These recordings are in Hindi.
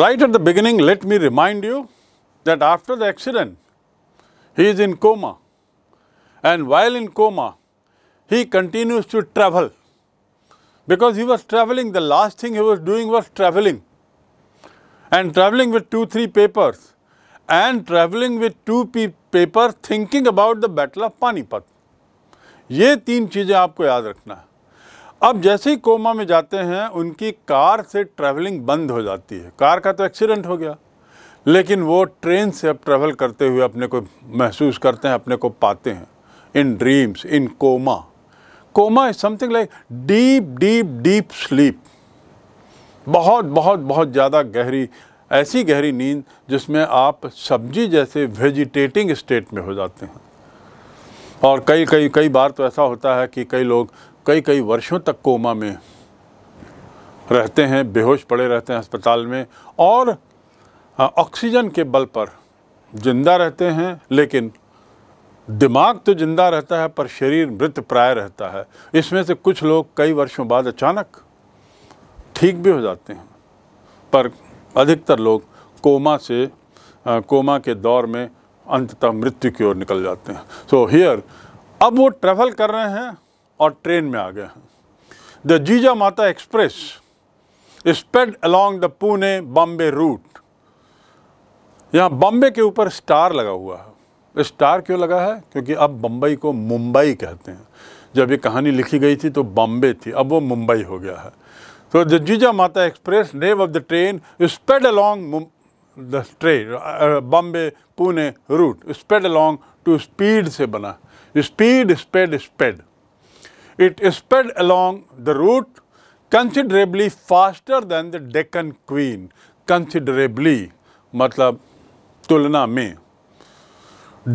Right at the beginning, let me remind you that after the accident, he is in coma. And while in coma, he continues to travel because he was traveling. The last thing he was doing was traveling and traveling with two, three papers and traveling with two papers thinking about the Battle of Panipat. ये तीन चीज़ें आपको याद रखना अब जैसे ही कोमा में जाते हैं उनकी कार से ट्रैवलिंग बंद हो जाती है कार का तो एक्सीडेंट हो गया लेकिन वो ट्रेन से अब ट्रैवल करते हुए अपने को महसूस करते हैं अपने को पाते हैं in dreams in coma coma is something like deep deep deep sleep बहुत बहुत बहुत ज़्यादा गहरी ऐसी गहरी नींद जिसमें आप सब्जी जैसे वेजिटेटिंग स्टेट में हो जाते हैं और कई कई कई बार तो ऐसा होता है कि कई लोग कई कई वर्षों तक कोमा में रहते हैं बेहोश पड़े रहते हैं अस्पताल में और ऑक्सीजन के बल पर जिंदा रहते हैं लेकिन दिमाग तो जिंदा रहता है पर शरीर मृत प्राय रहता है इसमें से कुछ लोग कई वर्षों बाद अचानक ठीक भी हो जाते हैं पर अधिकतर लोग कोमा से आ, कोमा के दौर में अंततः मृत्यु की ओर निकल जाते हैं सो so हियर अब वो ट्रैवल कर रहे हैं और ट्रेन में आ गए हैं the Jija Mata express spread along the Pune Bombay route यहाँ बॉम्बे के ऊपर स्टार लगा हुआ है स्टार क्यों लगा है क्योंकि अब बम्बई को मुंबई कहते हैं जब ये कहानी लिखी गई थी तो बॉम्बे थी अब वो मुंबई हो गया है तो the Jija Mata express name of the train spread along the train Bombay Pune route spread along to speed से बना speed spread spread It spread along the route considerably faster than the Deccan Queen. Considerably मतलब तुलना में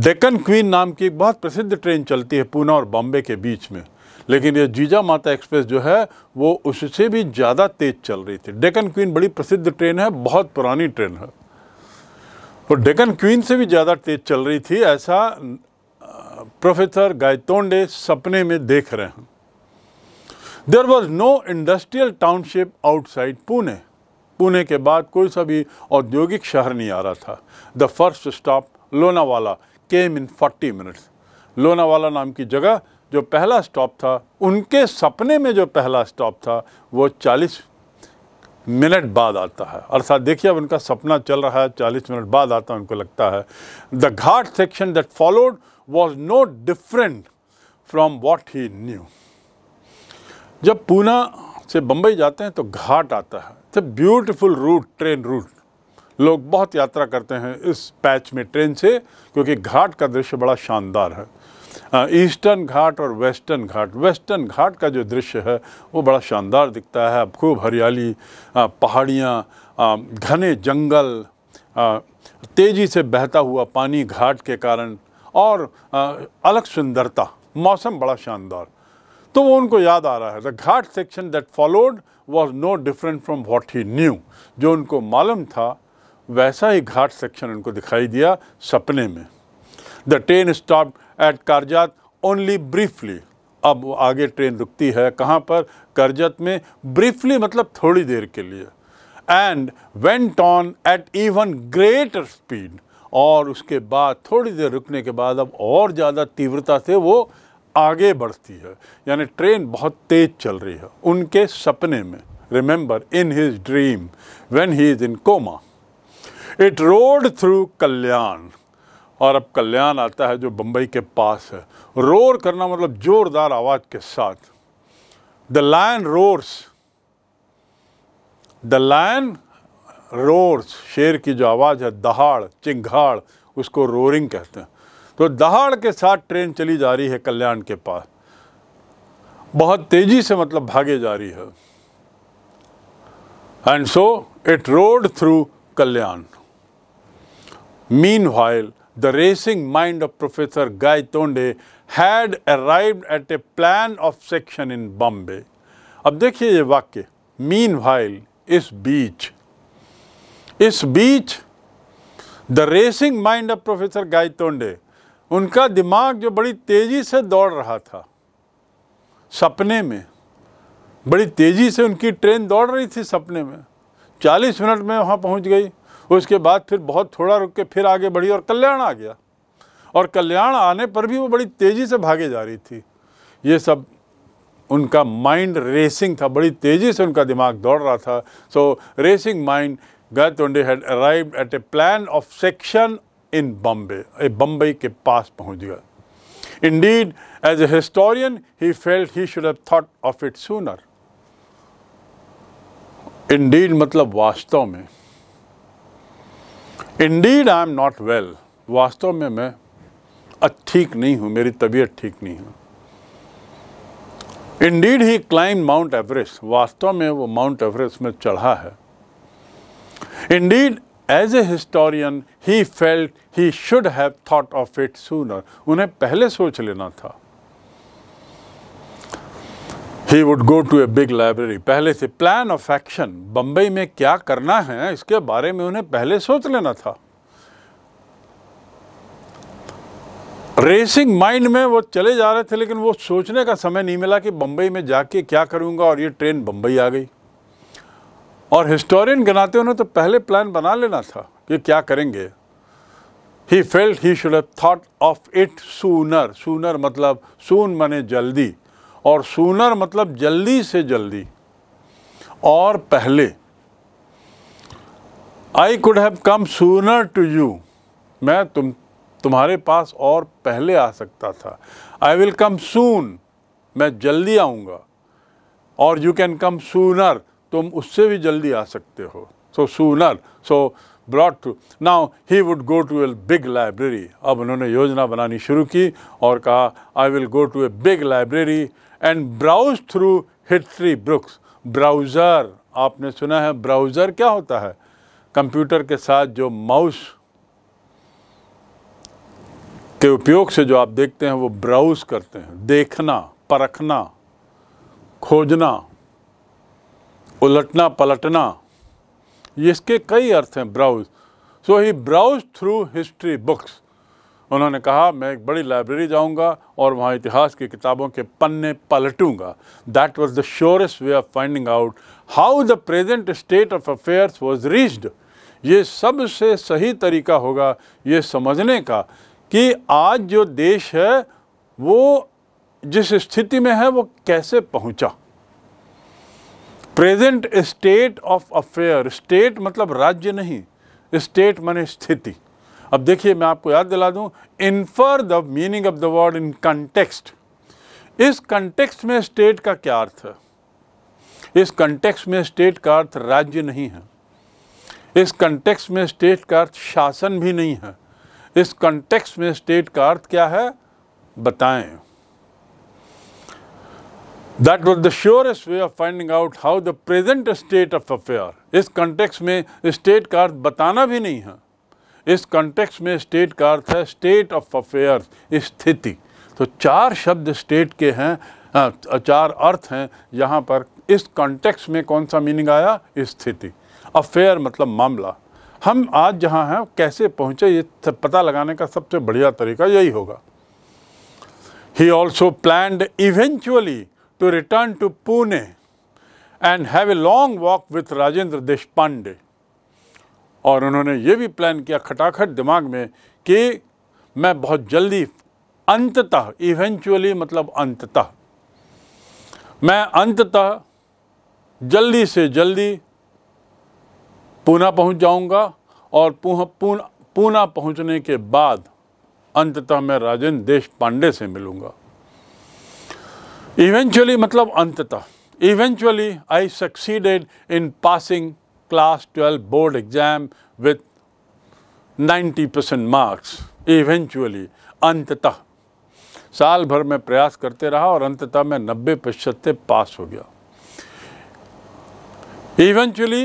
डेकन क्वीन नाम की एक बहुत प्रसिद्ध ट्रेन चलती है पूना और बॉम्बे के बीच में लेकिन यह जीजा माता एक्सप्रेस जो है वो उससे भी ज़्यादा तेज चल रही थी डेकन क्वीन बड़ी प्रसिद्ध ट्रेन है बहुत पुरानी ट्रेन है और डेकन क्वीन से भी ज़्यादा तेज चल रही थी ऐसा प्रोफेसर गायतोंडे सपने में देख रहे हैं there was no industrial township outside Pune Pune के बाद कोई सा भी औद्योगिक शहर नहीं आ रहा था the first stop Lonavala came in forty minutes Lonavala नाम की जगह जो पहला स्टॉप था उनके सपने में जो पहला स्टॉप था वो चालीस मिनट बाद आता है अर्थात देखिए अब उनका सपना चल रहा है चालीस मिनट बाद आता है उनको लगता है the ghat section that followed was no different from what he knew जब पूना से बम्बई जाते हैं तो घाट आता है it's beautiful route train route लोग बहुत यात्रा करते हैं इस पैच में ट्रेन से क्योंकि घाट का दृश्य बड़ा शानदार है ईस्टर्न घाट और वेस्टर्न घाट वेस्टर्न घाट का जो दृश्य है वो बड़ा शानदार दिखता है अब खूब हरियाली पहाड़ियाँ घने जंगल तेज़ी से बहता हुआ पानी घाट के कारण और अलग सुंदरता मौसम बड़ा शानदार तो वो उनको याद आ रहा है the ghat section that followed was no different from what he knew जो उनको मालूम था वैसा ही घाट सेक्शन उनको दिखाई दिया सपने में the train stop at Karjat only briefly अब आगे ट्रेन रुकती है कहाँ पर करजत में ब्रीफली मतलब थोड़ी देर के लिए and went on at even greater speed और उसके बाद थोड़ी देर रुकने के बाद अब और ज़्यादा तीव्रता से वो आगे बढ़ती है यानी ट्रेन बहुत तेज चल रही है उनके सपने में remember in his dream when he is in coma it rode through Kalyan और अब कल्याण आता है जो बम्बई के पास है रोर करना मतलब जोरदार आवाज़ के साथ the lion roars the lion roars शेर की जो आवाज़ है दहाड़ चिंघाड़ उसको रोरिंग कहते हैं तो दहाड़ के साथ ट्रेन चली जा रही है कल्याण के पास बहुत तेजी से मतलब भागे जा रही है and so it rode through Kalyan meanwhile the racing mind of professor Gaitonde had arrived at a plan of section in Bombay अब देखिए ये वाक्य मीन वाइल इस बीच इस बीच the racing mind of professor Gaitonde उनका दिमाग जो बड़ी तेज़ी से दौड़ रहा था सपने में बड़ी तेज़ी से उनकी ट्रेन दौड़ रही थी सपने में चालीस मिनट में वहाँ पहुँच गई उसके बाद फिर बहुत थोड़ा रुक के फिर आगे बढ़ी और कल्याण आ गया और कल्याण आने पर भी वो बड़ी तेज़ी से भागे जा रही थी ये सब उनका माइंड रेसिंग था बड़ी तेज़ी से उनका दिमाग दौड़ रहा था so racing mind Gaitonde had arrive at a plan of section in Bombay, a Bombay ke paas pahunch gaya. Indeed, as a historian, he felt he should have thought of it sooner. Indeed matlab vastav mein. Indeed I am not well. Vastav mein मैं ठीक नहीं हूँ मेरी तबीयत ठीक नहीं है indeed he climb Mount Everest वास्तव में वो माउंट एवरेस्ट में चढ़ा है indeed as a historian he felt he should have thought of it sooner उन्हें पहले सोच लेना था he would go to a big library पहले से प्लान ऑफ एक्शन बंबई में क्या करना है इसके बारे में उन्हें पहले सोच लेना था रेसिंग माइंड में वो चले जा रहे थे लेकिन वो सोचने का समय नहीं मिला कि बंबई में जाके क्या करूंगा और ये ट्रेन बंबई आ गई और हिस्टोरियन गनाते उन्होंने तो पहले प्लान बना लेना था कि क्या करेंगे he felt he should have thought of it sooner sooner मतलब सून मने जल्दी और सूनर मतलब जल्दी से जल्दी और पहले I could have come sooner to you मैं तुम तुम्हारे पास और पहले आ सकता था आई विल कम सून मैं जल्दी आऊँगा और यू कैन कम सूनर तुम उससे भी जल्दी आ सकते हो so sooner so broad to now he would go to a big library अब उन्होंने योजना बनानी शुरू की और कहा I will go to a big library and browse through history books browser आपने सुना है ब्राउज़र क्या होता है कंप्यूटर के साथ जो माउस के उपयोग से जो आप देखते हैं वो ब्राउज़ करते हैं देखना परखना खोजना उलटना पलटना इसके कई अर्थ हैं browse so he browse through history books उन्होंने कहा मैं एक बड़ी लाइब्रेरी जाऊंगा और वहाँ इतिहास की किताबों के पन्ने पलटूंगा that was the surest way of finding out how the present state of affairs was reached ये सबसे सही तरीका होगा ये समझने का कि आज जो देश है वो जिस स्थिति में है वो कैसे पहुँचा present state of affair state मतलब राज्य नहीं स्टेट माने स्थिति अब देखिए मैं आपको याद दिला दूं infer the meaning of the word in context इस कंटेक्स्ट में स्टेट का क्या अर्थ है इस कंटेक्स्ट में स्टेट का अर्थ राज्य नहीं है इस कंटेक्स्ट में स्टेट का अर्थ शासन भी नहीं है इस कंटेक्स्ट में स्टेट का अर्थ क्या है बताएं that was the surest way of finding out how the present state of affair इस कॉन्टेक्स में स्टेट का अर्थ बताना भी नहीं है इस कॉन्टेक्स में स्टेट का अर्थ है स्टेट ऑफ अफेयर स्थिति तो चार शब्द स्टेट के हैं चार अर्थ हैं यहाँ पर इस कॉन्टेक्स में कौन सा मीनिंग आया स्थिति अफेयर मतलब मामला हम आज जहाँ हैं कैसे पहुँचे ये पता लगाने का सबसे बढ़िया तरीका यही होगा he also planned eventually to return to Pune and have a long walk with Rajendra Deshpande. और उन्होंने ये भी प्लान किया खटाखट दिमाग में कि मैं बहुत जल्दी अंततः इवेंचुअली मतलब अंततः मैं अंततः जल्दी से जल्दी पूना पहुंच जाऊंगा और पूना पूना पहुंचने के बाद अंततः मैं राजेंद्र देश पांडे से मिलूंगा इवेंचुअली मतलब अंततः eventually I succeeded in passing class twelve board exam with 90 percent marks eventually अंततः साल भर में प्रयास करते रहा और अंततः में 90 प्रतिशत से पास हो गया eventually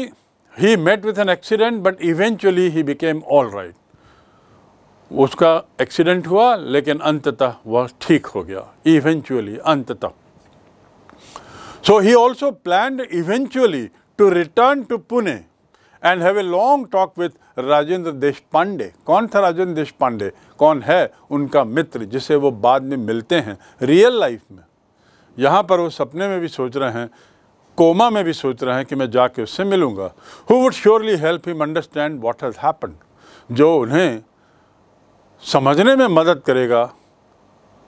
he met with an accident but eventually he became all right उसका एक्सीडेंट हुआ लेकिन अंततः वह ठीक हो गया इवेंचुअली अंततः so he also plan eventually to return to Pune and have a long talk with Rajendra Deshpande कौन था राजेंद्र देश पांडे कौन है उनका मित्र जिसे वो बाद में मिलते हैं रियल लाइफ में यहाँ पर वो सपने में भी सोच रहे हैं कोमा में भी सोच रहे हैं कि मैं जाके उससे मिलूँगा who would surely help him understand what has happen जो उन्हें समझने में मदद करेगा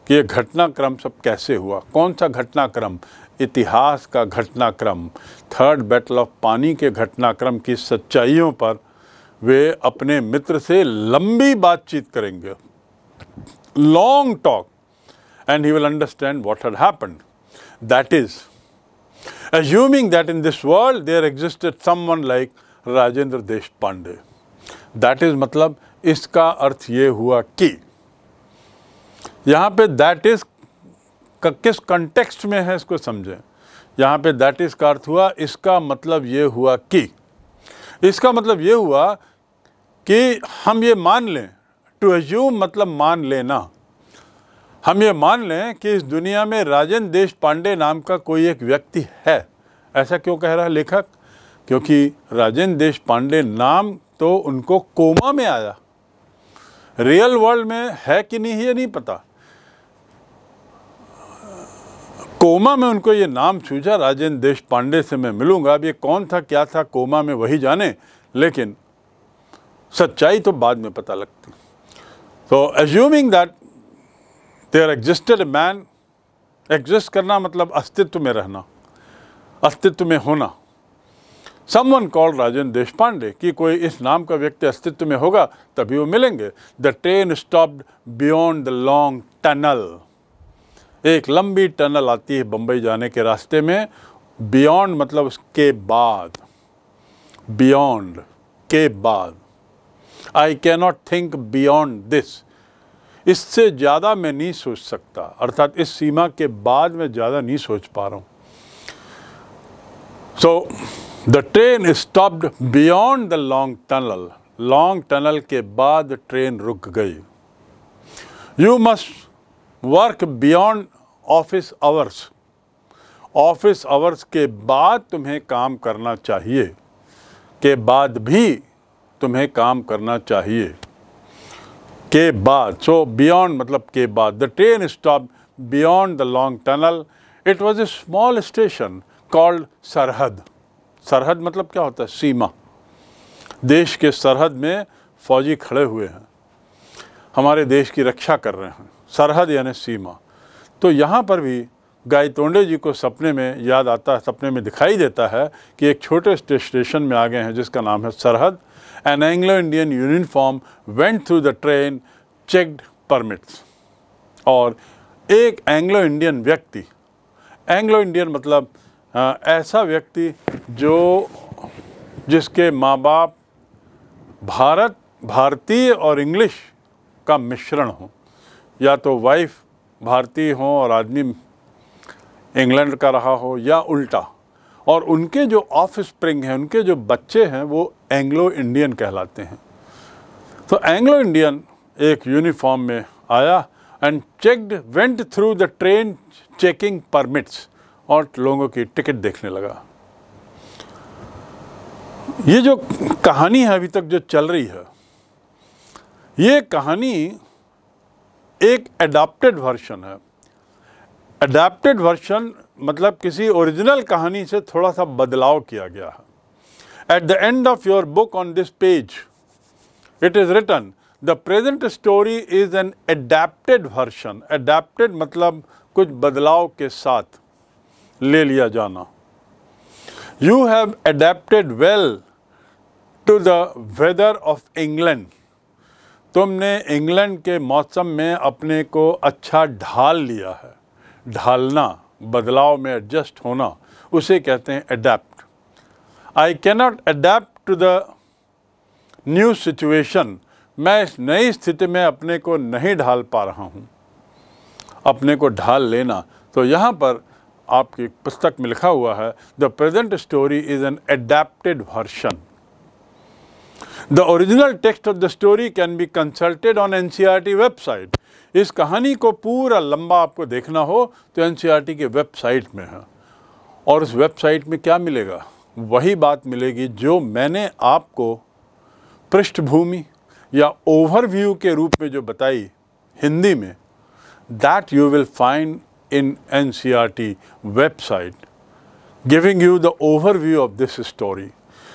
कि ये घटनाक्रम सब कैसे हुआ कौन सा घटनाक्रम इतिहास का घटनाक्रम थर्ड बैटल ऑफ पानी के घटनाक्रम की सच्चाइयों पर वे अपने मित्र से लंबी बातचीत करेंगे long talk and he will understand what had happen that is assuming that in this world there existed someone like Rajendra Deshpande that is मतलब इसका अर्थ ये हुआ कि यहाँ पे दैट इज़ किस कंटेक्स्ट में है इसको समझें यहाँ पे दैट इज़ का अर्थ हुआ इसका मतलब ये हुआ कि इसका मतलब ये हुआ कि हम ये मान लें टू एज्यूम मतलब मान लेना हम ये मान लें कि इस दुनिया में राजन देश पांडे नाम का कोई एक व्यक्ति है ऐसा क्यों कह रहा है लेखक क्योंकि राजेंद्र देश पांडे नाम तो उनको कोमा में आया रियल वर्ल्ड में है कि नहीं ये नहीं पता कोमा में उनको ये नाम सूझा राजेंद्र देश पांडे से मैं मिलूंगा अब ये कौन था क्या था कोमा में वही जाने लेकिन सच्चाई तो बाद में पता लगती तो assuming that there existed man exist करना मतलब अस्तित्व में रहना अस्तित्व में होना समवन कॉल देश देशपांडे कि कोई इस नाम का व्यक्ति अस्तित्व में होगा तभी वो मिलेंगे the train stopped beyond the long tunnel एक लंबी टनल आती है बम्बई जाने के रास्ते में बियॉन्ड मतलब उसके बाद बियॉन्ड के बाद I cannot think beyond this इससे ज़्यादा मैं नहीं सोच सकता अर्थात इस सीमा के बाद मैं ज़्यादा नहीं सोच पा रहा हूँ so so, the train stopped beyond the long tunnel long tunnel के बाद ट्रेन रुक गई you must work beyond office hours office hours के बाद तुम्हें काम करना चाहिए के बाद भी तुम्हें काम करना चाहिए के बाद सो बियॉन्ड मतलब के बाद the train stop beyond the long tunnel it was a small station called Sarhad Sarhad मतलब क्या होता है सीमा देश के सरहद में फ़ौजी खड़े हुए हैं हमारे देश की रक्षा कर रहे हैं सरहद यानी सीमा तो यहाँ पर भी गायतोंडे जी को सपने में याद आता है सपने में दिखाई देता है कि एक छोटे स्टेशन में आ गए हैं जिसका नाम है Sarhad an Anglo Indian uniform went through the train checked permits और एक एंग्लो इंडियन व्यक्ति एंग्लो इंडियन मतलब आ, हाँ, ऐसा व्यक्ति जो जिसके माँ बाप भारत भारतीय और इंग्लिश का मिश्रण हो या तो वाइफ भारतीय हो और आदमी इंग्लैंड का रहा हो या उल्टा और उनके जो ऑफ स्प्रिंग हैं उनके जो बच्चे हैं वो एंग्लो इंडियन कहलाते हैं तो एंग्लो इंडियन एक यूनिफॉर्म में आया and checked went through the train checking permits और लोगों की टिकट देखने लगा ये जो कहानी है अभी तक जो चल रही है ये कहानी एक अडाप्टेड वर्शन है अडाप्टेड वर्शन मतलब किसी ओरिजिनल कहानी से थोड़ा सा बदलाव किया गया है at the end of your book on this page it is written the present story is an adapted version adapted मतलब कुछ बदलाव के साथ ले लिया जाना you have adapted well to the weather of England तुमने इंग्लैंड के मौसम में अपने को अच्छा ढाल लिया है ढालना बदलाव में एडजस्ट होना उसे कहते हैं adapt I cannot adapt to the new situation मैं इस नई स्थिति में अपने को नहीं ढाल पा रहा हूँ अपने को ढाल लेना तो यहाँ पर आपकी पुस्तक में लिखा हुआ है the present story is an adapted version the original text of the story can be consulted on an website इस कहानी को पूरा लंबा आपको देखना हो तो एन की वेबसाइट में है और उस वेबसाइट में क्या मिलेगा वही बात मिलेगी जो मैंने आपको पृष्ठभूमि या ओवरव्यू के रूप में जो बताई हिंदी में that you will find in NCRT e website giving you the overview of this story.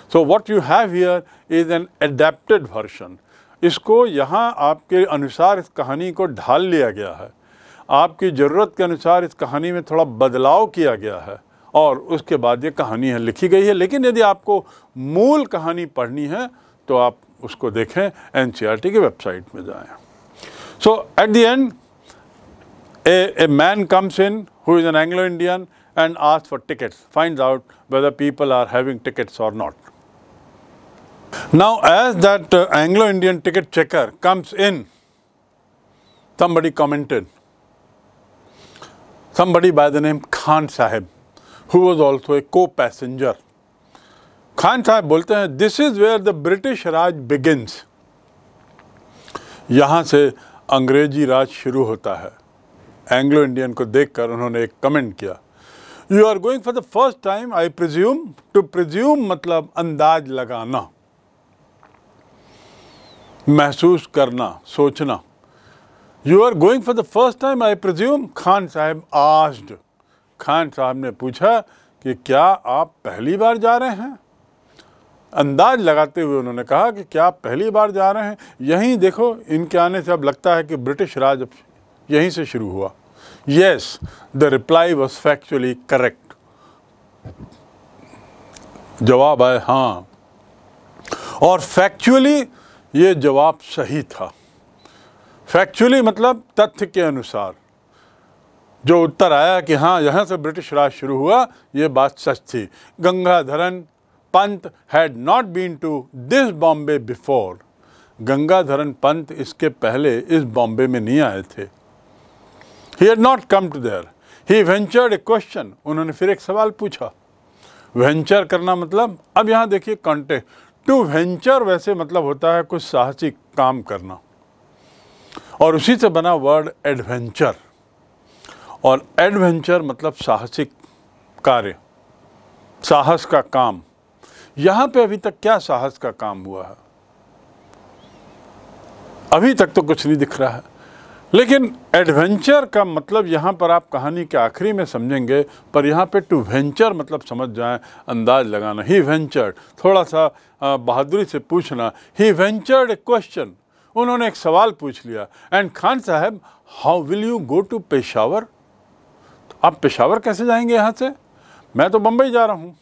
So what you have here is an adapted version. इसको यहाँ आपके अनुसार इस कहानी को ढाल लिया गया है आपकी ज़रूरत के अनुसार इस कहानी में थोड़ा बदलाव किया गया है और उसके बाद ये कहानी है लिखी गई है लेकिन यदि आपको मूल कहानी पढ़नी है तो आप उसको देखें एन e की वेबसाइट में जाएं। So at the end A, a man comes in who is an Anglo-Indian and asks for tickets, finds out whether people are having tickets or not. Now, as that uh, Anglo-Indian ticket checker comes in, somebody commented, somebody by the name Khan Sahib, who was also a co-passenger. Khan Sahib बोलते हैं this is where the British Raj यहाँ से अंग्रेजी राज शुरू होता है एंग्लो इंडियन को देखकर उन्होंने एक कमेंट किया you are going for the first time I presume to presume मतलब अंदाज लगाना महसूस करना सोचना you are going for the first time I presume Khan Sahib asked Khan Sahab ने पूछा कि क्या आप पहली बार जा रहे हैं अंदाज लगाते हुए उन्होंने कहा कि क्या आप पहली बार जा रहे हैं यहीं देखो इनके आने से अब लगता है कि ब्रिटिश राज यहीं से शुरू हुआ yes the reply was factually correct जवाब आए हाँ और फैक्चुअली ये जवाब सही था फैक्चुअली मतलब तथ्य के अनुसार जो उत्तर आया कि हाँ यहाँ से ब्रिटिश राज शुरू हुआ ये बात सच थी Gangadharan Pant had not been to this Bombay before Gangadharan Pant इसके पहले इस बॉम्बे में नहीं आए थे he had not come to there he ventured a question उन्होंने फिर एक सवाल पूछा वेंचर करना मतलब अब यहाँ देखिए कॉन्टेक्ट टू वेंचर वैसे मतलब होता है कुछ साहसी काम करना और उसी से बना वर्ड एडवेंचर और एडवेंचर मतलब साहसिक कार्य साहस का काम यहाँ पे अभी तक क्या साहस का काम हुआ है अभी तक तो कुछ नहीं दिख रहा है लेकिन एडवेंचर का मतलब यहाँ पर आप कहानी के आखिरी में समझेंगे पर यहाँ पे टू वेंचर मतलब समझ जाएं अंदाज लगाना ही वेंचर थोड़ा सा बहादुरी से पूछना ही वेंचर्ड ए क्वेश्चन उन्होंने एक सवाल पूछ लिया and Khan Sahib how will you go to Peshawar तो आप पेशावर कैसे जाएंगे यहाँ से मैं तो बम्बई जा रहा हूँ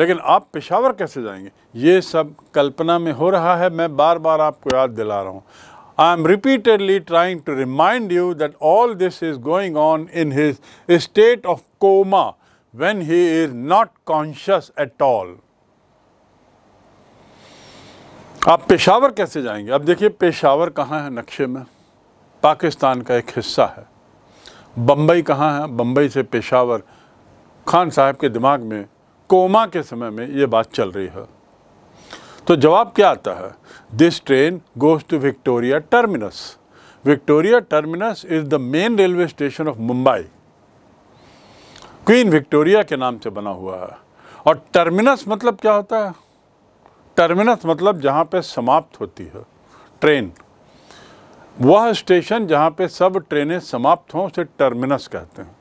लेकिन आप पेशावर कैसे जाएंगे ये सब कल्पना में हो रहा है मैं बार बार आपको याद दिला रहा हूँ I am repeatedly trying to remind you that all this is going on in his state of coma when he is not conscious at all. आप पेशावर कैसे जाएंगे अब देखिए पेशावर कहाँ है नक्शे में पाकिस्तान का एक हिस्सा है बम्बई कहाँ है बम्बई से पेशावर खान साहब के दिमाग में कोमा के समय में ये बात चल रही है तो जवाब क्या आता है this train goes to Victoria terminus Victoria Terminus is the main railway station of Mumbai Queen Victoria के नाम से बना हुआ है और टर्मिनस मतलब क्या होता है टर्मिनस मतलब जहाँ पे समाप्त होती है ट्रेन वह स्टेशन जहाँ पे सब ट्रेनें समाप्त हों उसे टर्मिनस कहते हैं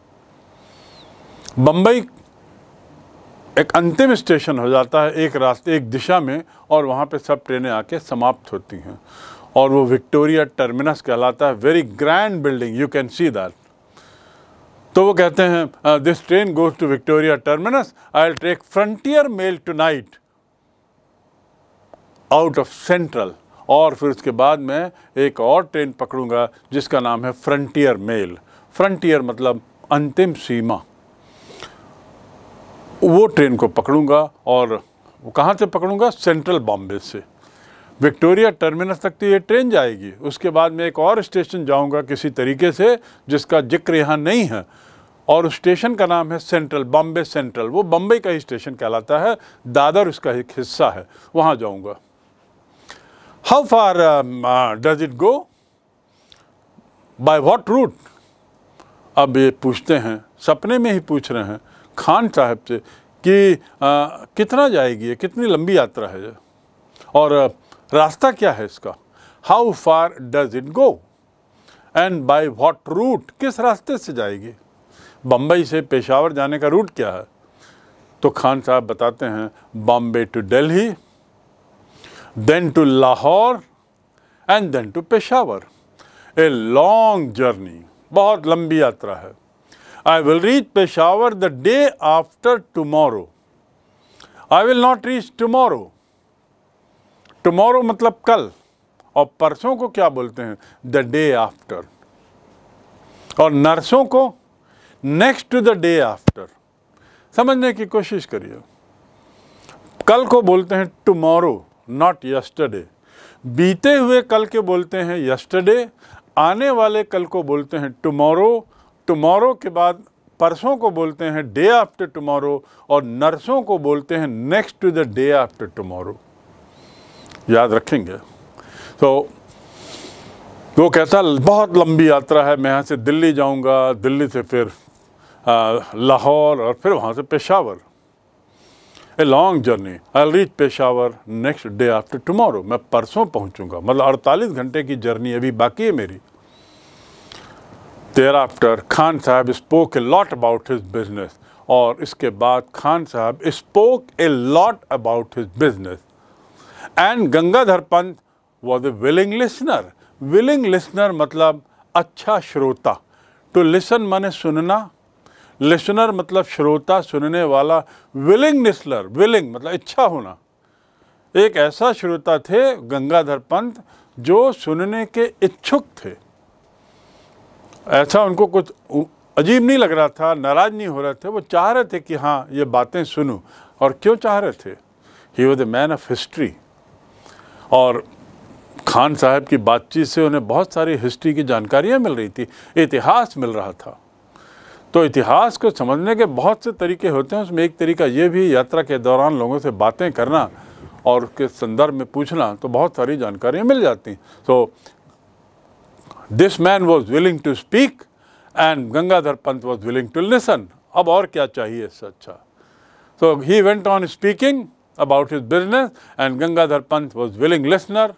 बम्बई एक अंतिम स्टेशन हो जाता है एक रास्ते एक दिशा में और वहाँ पे सब ट्रेनें आके समाप्त होती हैं और वो विक्टोरिया टर्मिनस कहलाता है very grand building you can see that तो वो कहते हैं this train goes to Victoria Terminus I take Frontier Mail tonight out of Central और फिर उसके बाद मैं एक और ट्रेन पकड़ूंगा जिसका नाम है फ्रंटियर मेल फ्रंटियर मतलब अंतिम सीमा वो ट्रेन को पकड़ूंगा और वो कहाँ से पकड़ूंगा सेंट्रल बॉम्बे से विक्टोरिया टर्मिनस तक तो ये ट्रेन जाएगी उसके बाद मैं एक और स्टेशन जाऊंगा किसी तरीके से जिसका जिक्र यहाँ नहीं है और उस स्टेशन का नाम है सेंट्रल बॉम्बे सेंट्रल वो बम्बे का ही स्टेशन कहलाता है दादर उसका एक हिस्सा है वहाँ जाऊँगा how far does it go by what route अब ये पूछते हैं सपने में ही पूछ रहे हैं खान साहब से कि आ, कितना जाएगी कितनी लंबी यात्रा है और रास्ता क्या है इसका how far does it go and by what route किस रास्ते से जाएगी बम्बई से पेशावर जाने का रूट क्या है तो खान साहब बताते हैं Bombay to Delhi then to Lahore and then to Peshawar a long journey बहुत लंबी यात्रा है I will reach Peshawar the day after tomorrow. I will not reach tomorrow. Tomorrow मतलब कल और परसों को क्या बोलते हैं द डे आफ्टर और नर्सों को next to the day after समझने की कोशिश करिए कल को बोलते हैं टुमारो नॉट यस्टरडे बीते हुए कल के बोलते हैं यस्टरडे आने वाले कल को बोलते हैं टुमारो टुमारो के बाद परसों को बोलते हैं डे आफ्टर टुमारो और नर्सों को बोलते हैं next to the day after tomorrow याद रखेंगे तो वो कहता बहुत लंबी यात्रा है मैं यहाँ से दिल्ली जाऊँगा दिल्ली से फिर लाहौर और फिर वहाँ से Peshawar a long journey I reach Peshawar next day after tomorrow मैं परसों पहुँचूँगा मतलब अड़तालीस घंटे की जर्नी अभी बाकी है मेरी Thereafter, Khan Sahib spoke a lot about his business Or iske baad Khan Sahib spoke a lot about his business. And Gangadhar Pant was a willing listener. Willing listener matlab अच्छा shrota. To listen mane सुनना. Listener matlab shrota सुनने wala. Willing listener, willing matlab इच्छा होना. Ek ऐसा shrota थे गंगाधर पंत jo सुनने ke इच्छुक थे ऐसा उनको कुछ अजीब नहीं लग रहा था नाराज़ नहीं हो रहे थे वो चाह रहे थे कि हाँ ये बातें सुनूं और क्यों चाह रहे थे he was a man of history और खान साहब की बातचीत से उन्हें बहुत सारी हिस्ट्री की जानकारियाँ मिल रही थी इतिहास मिल रहा था तो इतिहास को समझने के बहुत से तरीके होते हैं उसमें एक तरीका ये भी यात्रा के दौरान लोगों से बातें करना और उसके संदर्भ में पूछना तो बहुत सारी जानकारियाँ मिल जाती तो This man was willing to speak and Gangadhar Pant was willing to listen. Ab aur kya chahiye acha? So he went on speaking about his business and Gangadhar Pant was willing listener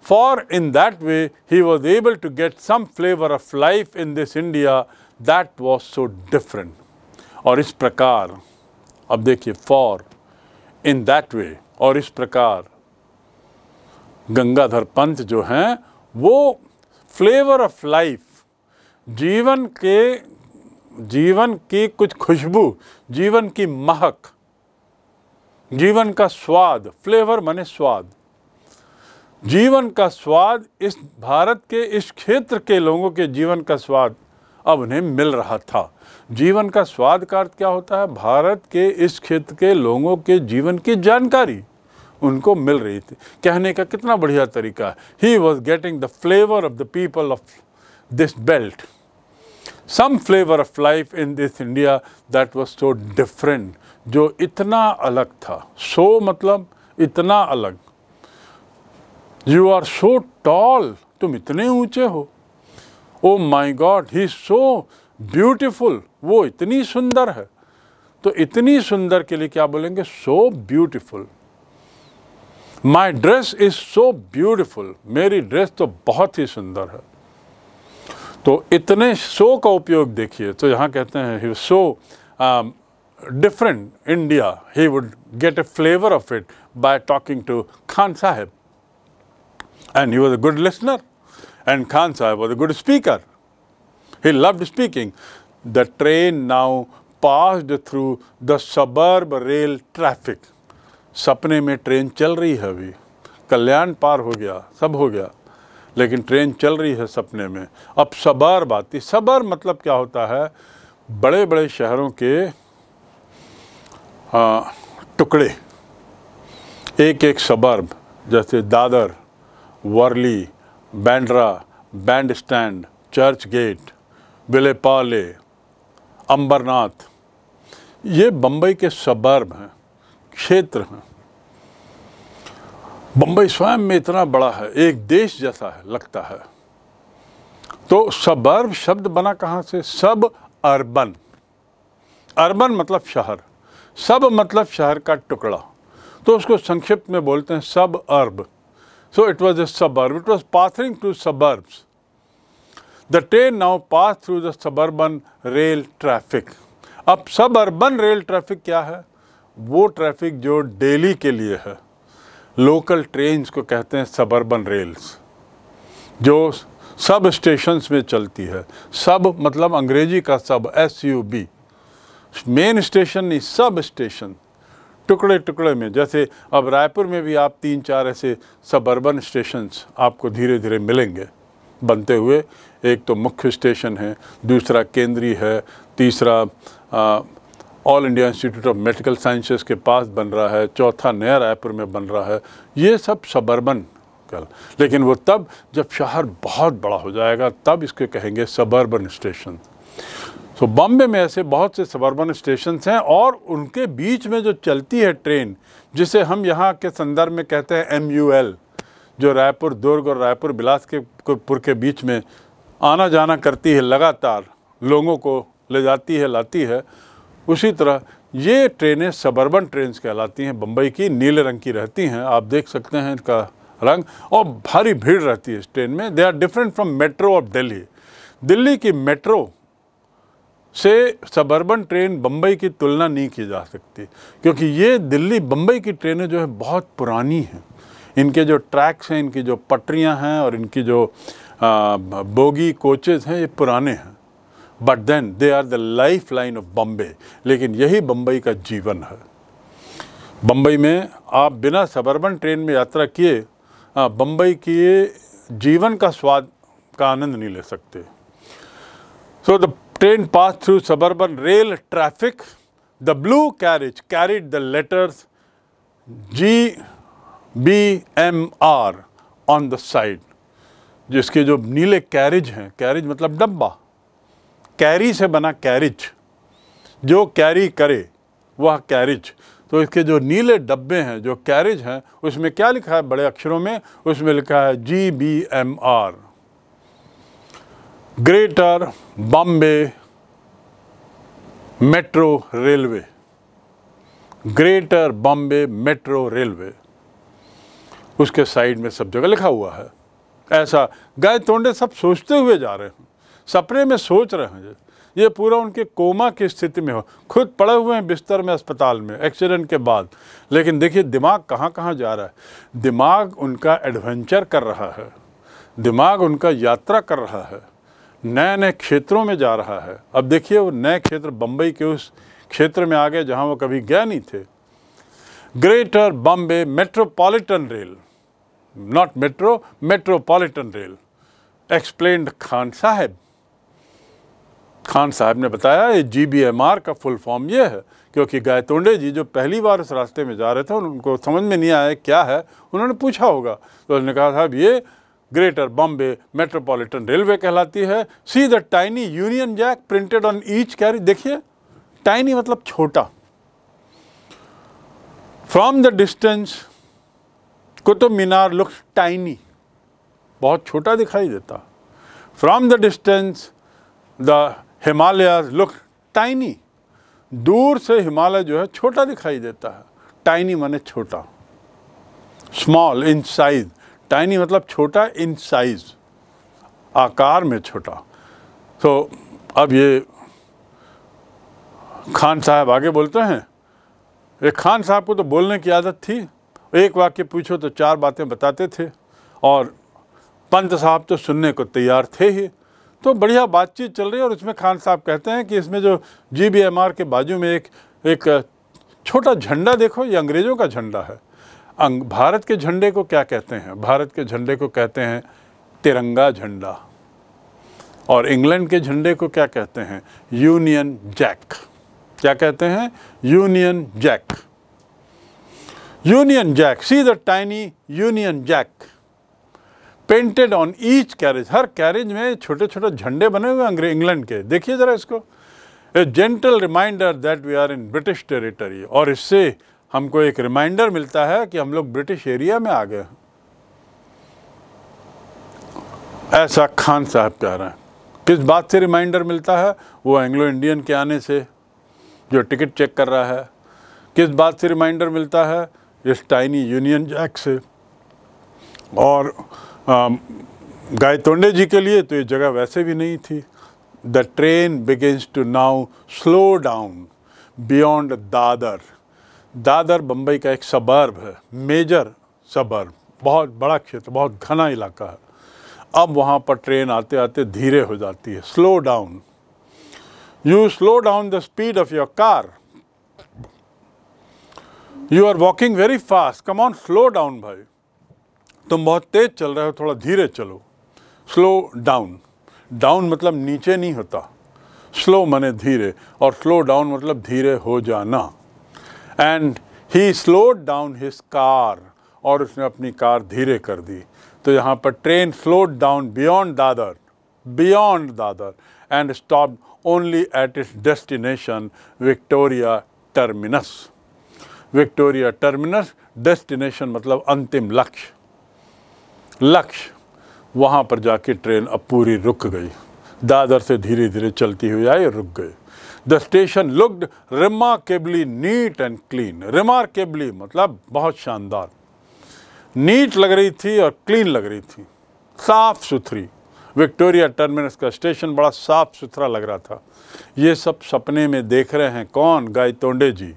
for in that way he was able to get some flavor of life in this India that was so different. or is prakar. Ab dekhi for in that way or is prakar. Gangadhar Pant jo hain, wo flavour of life जीवन के जीवन की कुछ खुशबू जीवन की महक जीवन का स्वाद फ्लेवर माने स्वाद जीवन का स्वाद इस भारत के इस क्षेत्र के लोगों के जीवन का स्वाद अब उन्हें मिल रहा था जीवन का स्वाद का अर्थ क्या होता है भारत के इस क्षेत्र के लोगों के जीवन की जानकारी उनको मिल रही थी कहने का कितना बढ़िया तरीका he was getting the flavour of the people of this belt some flavour of life in this India that was so different जो इतना अलग था सो so, मतलब इतना अलग यू आर सो टॉल तुम इतने ऊंचे हो ओ माई गॉड ही सो ब्यूटिफुल वो इतनी सुंदर है तो इतनी सुंदर के लिए क्या बोलेंगे सो so My dress is so beautiful. मेरी dress तो बहुत ही सुंदर है. तो इतने so का उपयोग देखिए. तो यहाँ कहते हैं he was so um, different India. He would get a flavour of it by talking to Khan Sahib. And he was a good listener. And Khan Sahib was a good speaker. He loved speaking. The train now passed through the suburb rail traffic. सपने में ट्रेन चल रही है अभी कल्याण पार हो गया सब हो गया लेकिन ट्रेन चल रही है सपने में अब सबर बाती सबर मतलब क्या होता है बड़े बड़े शहरों के टुकड़े एक एक सबर्ब जैसे दादर वर्ली बैंड्रा बैंड स्टैंड चर्च गेट विले पाले अम्बरनाथ ये बम्बई के सबर्ब हैं क्षेत्र हैं बम्बई स्वयं में इतना बड़ा है एक देश जैसा है लगता है तो सबर्ब शब्द बना कहाँ से सब अर्बन अर्बन मतलब शहर सब मतलब शहर का टुकड़ा तो उसको संक्षिप्त में बोलते हैं suburb so it was a suburb it was pattering to suburbs the train now pass through the suburban rail traffic अब सब अर्बन रेल ट्रैफिक क्या है वो ट्रैफिक जो डेली के लिए है लोकल ट्रेन्स को कहते हैं सबर्बन रेल्स जो सब स्टेशंस में चलती है सब मतलब अंग्रेजी का sub S U B main station नहीं सब स्टेशन टुकड़े टुकड़े में जैसे अब रायपुर में भी आप तीन चार ऐसे सबर्बन स्टेशंस आपको धीरे धीरे मिलेंगे बनते हुए एक तो मुख्य स्टेशन है दूसरा केंद्रीय है तीसरा आ, All India Institute of Medical Sciences के पास बन रहा है चौथा नया रायपुर में बन रहा है ये सब सबर्बन कल लेकिन वो तब जब शहर बहुत बड़ा हो जाएगा तब इसके कहेंगे सबर्बन स्टेशन सो बॉम्बे में ऐसे बहुत से सबर्बन स्टेशन हैं और उनके बीच में जो चलती है ट्रेन जिसे हम यहाँ के संदर्भ में कहते हैं एम जो रायपुर दुर्ग और रायपुर बिलास के पुर के बीच में आना जाना करती है लगातार लोगों को ले जाती है लाती है उसी तरह ये ट्रेनें सबर्बन ट्रेन कहलाती हैं बम्बई की नीले रंग की रहती हैं आप देख सकते हैं इनका रंग और भारी भीड़ रहती है इस ट्रेन में they are different from metro of Delhi Delhi की मेट्रो से सबर्बन ट्रेन बम्बई की तुलना नहीं की जा सकती क्योंकि ये दिल्ली बम्बई की ट्रेनें जो है बहुत पुरानी हैं इनके जो ट्रैक्स हैं इनकी जो पटरियां हैं और इनकी जो बोगी कोचेज़ हैं ये पुराने हैं but then they are the lifeline of Bombay लेकिन यही बम्बई का जीवन है बम्बई में आप बिना सबर्बन ट्रेन में यात्रा किए बम्बई हाँ, के जीवन का स्वाद का आनंद नहीं ले सकते so the train pass through suburban rail traffic the blue carriage carried the letters G B M R on the side जिसके जो नीले कैरेज हैं कैरेज मतलब डब्बा कैरी से बना कैरिज जो कैरी करे वह कैरिज तो इसके जो नीले डब्बे हैं जो कैरिज हैं उसमें क्या लिखा है बड़े अक्षरों में उसमें लिखा है G B M R greater Bombay metro railway greater Bombay metro railway उसके साइड में सब जगह लिखा हुआ है ऐसा गाय तोंडे सब सोचते हुए जा रहे हैं सपने में सोच रहे हैं ये पूरा उनके कोमा की स्थिति में हो खुद पड़े हुए हैं बिस्तर में अस्पताल में एक्सीडेंट के बाद लेकिन देखिए दिमाग कहाँ कहाँ जा रहा है दिमाग उनका एडवेंचर कर रहा है दिमाग उनका यात्रा कर रहा है नए नए क्षेत्रों में जा रहा है अब देखिए वो नए क्षेत्र बम्बई के उस क्षेत्र में आ गए जहाँ वो कभी गए नहीं थे greater Bombay metropolitan rail not metro metropolitan rail explain Khan Saheb Khan Sahab ने बताया ये जी बी एम आर का फुल फॉर्म ये है क्योंकि गायतोंडे जी जो पहली बार उस रास्ते में जा रहे थे उनको समझ में नहीं आया क्या है उन्होंने पूछा होगा तो उन्होंने कहा साहब ये ग्रेटर बॉम्बे मेट्रोपॉलिटन रेलवे कहलाती है see the tiny union jack printed on each carry देखिए टाइनी मतलब छोटा from the distance Qutub Minar looks tiny बहुत छोटा दिखाई देता from the distance the Himalaya look tiny दूर से हिमालय जो है छोटा दिखाई देता है टाइनी माने छोटा स्मॉल इन साइज टाइनी मतलब छोटा इन साइज आकार में छोटा तो अब ये खान साहब आगे बोलते हैं ये खान साहब को तो बोलने की आदत थी एक वाक्य पूछो तो चार बातें बताते थे और पंत साहब तो सुनने को तैयार थे ही तो बढ़िया बातचीत चल रही है और इसमें खान साहब कहते हैं कि इसमें जो जी के बाजू में एक एक छोटा झंडा देखो ये अंग्रेज़ों का झंडा है अंग भारत के झंडे को क्या कहते हैं भारत के झंडे को कहते हैं तिरंगा झंडा और इंग्लैंड के झंडे को क्या कहते हैं यूनियन जैक क्या कहते हैं union jack union jack see the tiny union jack painted on each carriage हर कैरेज में छोटे छोटे झंडे बने हुए अंग्रेज इंग्लैंड के देखिए ज़रा इसको a gentle reminder that we are in British territory और इससे हमको एक रिमाइंडर मिलता है कि हम लोग ब्रिटिश एरिया में आ गए ऐसा खान साहब कह रहे हैं किस बात से रिमाइंडर मिलता है वो एंग्लो इंडियन के आने से जो टिकट चेक कर रहा है किस बात से रिमाइंडर मिलता है इस टाइनी यूनियन जैक से और Um, गायतोंडे जी के लिए तो ये जगह वैसे भी नहीं थी the train begins to now slow down beyond Dadar Dadar Bambai का एक सबर्ब है मेजर सबर्ब बहुत बड़ा क्षेत्र बहुत घना इलाका है अब वहाँ पर ट्रेन आते आते धीरे हो जाती है slow down you slow down the speed of your car you are walking very fast come on slow down भाई तुम बहुत तेज़ चल रहे हो थोड़ा धीरे चलो स्लो डाउन डाउन मतलब नीचे नहीं होता स्लो मने धीरे और स्लो डाउन मतलब धीरे हो जाना and he slow down his car और उसने अपनी कार धीरे कर दी तो यहाँ पर train slow down beyond Dadar beyond Dadar and stop only at its destination Victoria terminus Victoria terminus destination मतलब अंतिम लक्ष्य लक्ष्य वहाँ पर जाके ट्रेन अब पूरी रुक गई दादर से धीरे धीरे चलती हुई आई रुक गई the station looked remarkably neat and clean remarkably मतलब बहुत शानदार नीट लग रही थी और क्लीन लग रही थी साफ़ सुथरी विक्टोरिया टर्मिनस का स्टेशन बड़ा साफ़ सुथरा लग रहा था ये सब सपने में देख रहे हैं कौन गाय तोंडे जी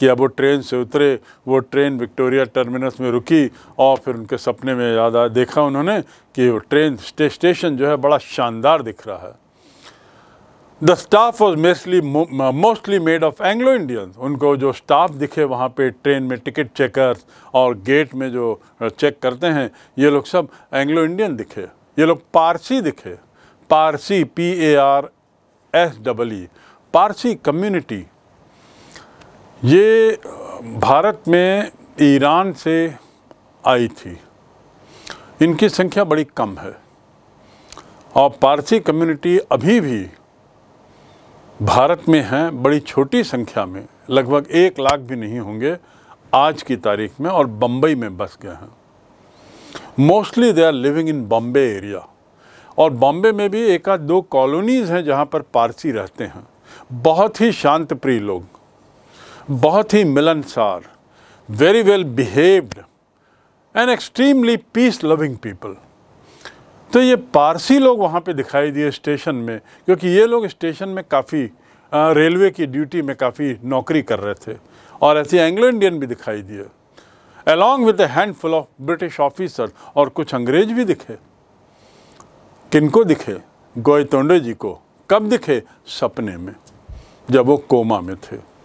कि अब वो ट्रेन से उतरे वो ट्रेन विक्टोरिया टर्मिनस में रुकी और फिर उनके सपने में याद आया देखा उन्होंने कि वो ट्रेन स्टे, स्टेशन जो है बड़ा शानदार दिख रहा है the staff was mostly mostly made of Anglo Indians उनको जो स्टाफ दिखे वहाँ पे ट्रेन में टिकट चेकर्स और गेट में जो चेक करते हैं ये लोग सब एंग्लो इंडियन दिखे ये लोग पारसी दिखे Parsi P A R S double E Parsi community ये भारत में ईरान से आई थी इनकी संख्या बड़ी कम है और पारसी कम्युनिटी अभी भी भारत में है बड़ी छोटी संख्या में लगभग एक लाख भी नहीं होंगे आज की तारीख में और बम्बई में बस गए हैं mostly they are living in Bombay area और बॉम्बे में भी एक आध दो कॉलोनीज़ हैं जहाँ पर पारसी रहते हैं बहुत ही शांत प्रिय लोग बहुत ही मिलनसार very well behaved and extremely peace loving people तो ये पारसी लोग वहाँ पे दिखाई दिए स्टेशन में क्योंकि ये लोग स्टेशन में काफ़ी रेलवे की ड्यूटी में काफ़ी नौकरी कर रहे थे और ऐसे एंग्लो इंडियन भी दिखाई दिए along with hand full of British officer और कुछ अंग्रेज भी दिखे किनको दिखे गोयतोंडे जी को कब दिखे सपने में जब वो कोमा में थे